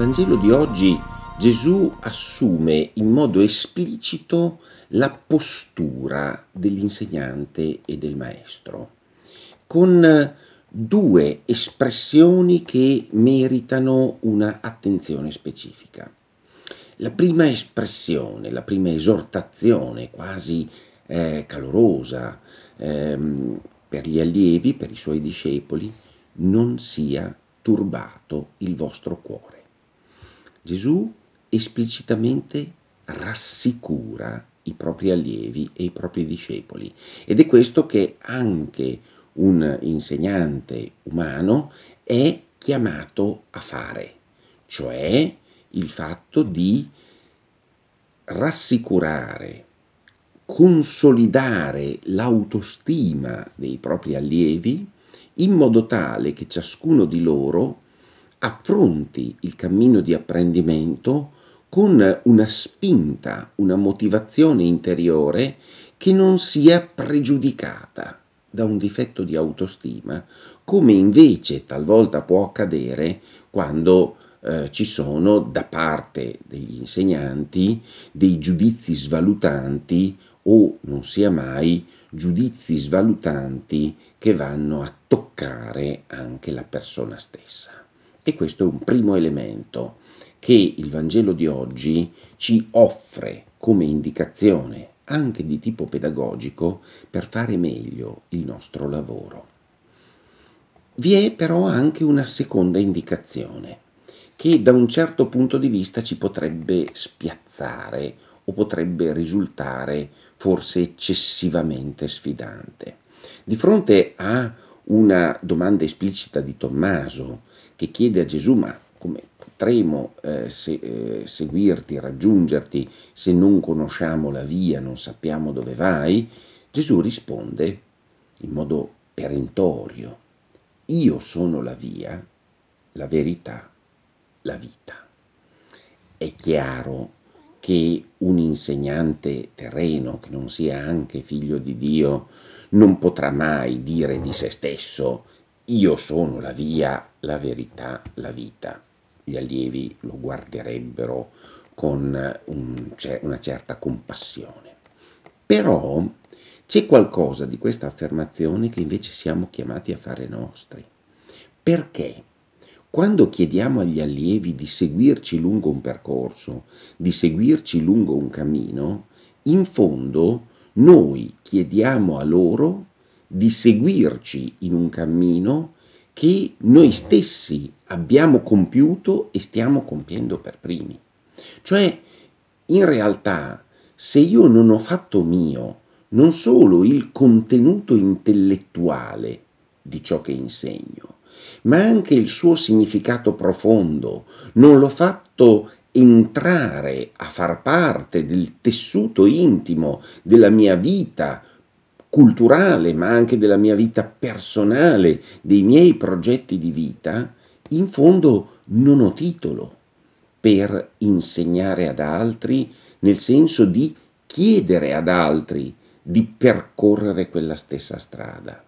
Vangelo di oggi Gesù assume in modo esplicito la postura dell'insegnante e del maestro, con due espressioni che meritano una attenzione specifica. La prima espressione, la prima esortazione quasi eh, calorosa ehm, per gli allievi, per i suoi discepoli, non sia turbato il vostro cuore. Gesù esplicitamente rassicura i propri allievi e i propri discepoli ed è questo che anche un insegnante umano è chiamato a fare, cioè il fatto di rassicurare, consolidare l'autostima dei propri allievi in modo tale che ciascuno di loro affronti il cammino di apprendimento con una spinta, una motivazione interiore che non sia pregiudicata da un difetto di autostima, come invece talvolta può accadere quando eh, ci sono da parte degli insegnanti dei giudizi svalutanti o non sia mai giudizi svalutanti che vanno a toccare anche la persona stessa. E questo è un primo elemento che il Vangelo di oggi ci offre come indicazione anche di tipo pedagogico per fare meglio il nostro lavoro. Vi è però anche una seconda indicazione che da un certo punto di vista ci potrebbe spiazzare o potrebbe risultare forse eccessivamente sfidante. Di fronte a una domanda esplicita di Tommaso che chiede a Gesù ma come potremo eh, se, eh, seguirti, raggiungerti se non conosciamo la via, non sappiamo dove vai? Gesù risponde in modo perentorio, io sono la via, la verità, la vita. È chiaro che un insegnante terreno che non sia anche figlio di Dio non potrà mai dire di se stesso io sono la via, la verità, la vita. Gli allievi lo guarderebbero con un, una certa compassione. Però c'è qualcosa di questa affermazione che invece siamo chiamati a fare nostri. Perché? Quando chiediamo agli allievi di seguirci lungo un percorso, di seguirci lungo un cammino, in fondo noi chiediamo a loro di seguirci in un cammino che noi stessi abbiamo compiuto e stiamo compiendo per primi. Cioè, in realtà, se io non ho fatto mio non solo il contenuto intellettuale di ciò che insegno, ma anche il suo significato profondo. Non l'ho fatto entrare a far parte del tessuto intimo della mia vita culturale, ma anche della mia vita personale, dei miei progetti di vita, in fondo non ho titolo per insegnare ad altri, nel senso di chiedere ad altri di percorrere quella stessa strada.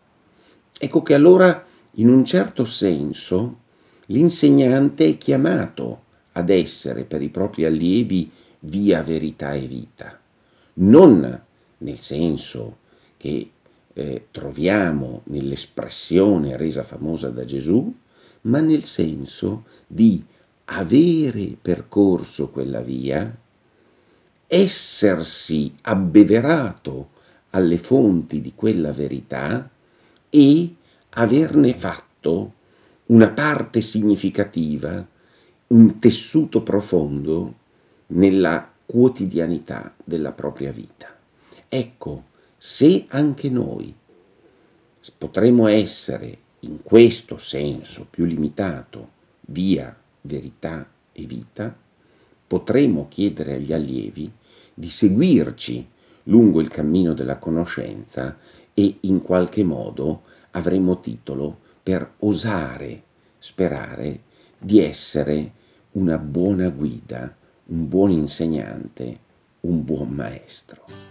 Ecco che allora in un certo senso l'insegnante è chiamato ad essere per i propri allievi via verità e vita, non nel senso che eh, troviamo nell'espressione resa famosa da Gesù, ma nel senso di avere percorso quella via, essersi abbeverato alle fonti di quella verità e averne fatto una parte significativa, un tessuto profondo nella quotidianità della propria vita. Ecco, se anche noi potremo essere in questo senso più limitato via verità e vita, potremo chiedere agli allievi di seguirci lungo il cammino della conoscenza e in qualche modo avremo titolo per osare sperare di essere una buona guida, un buon insegnante, un buon maestro.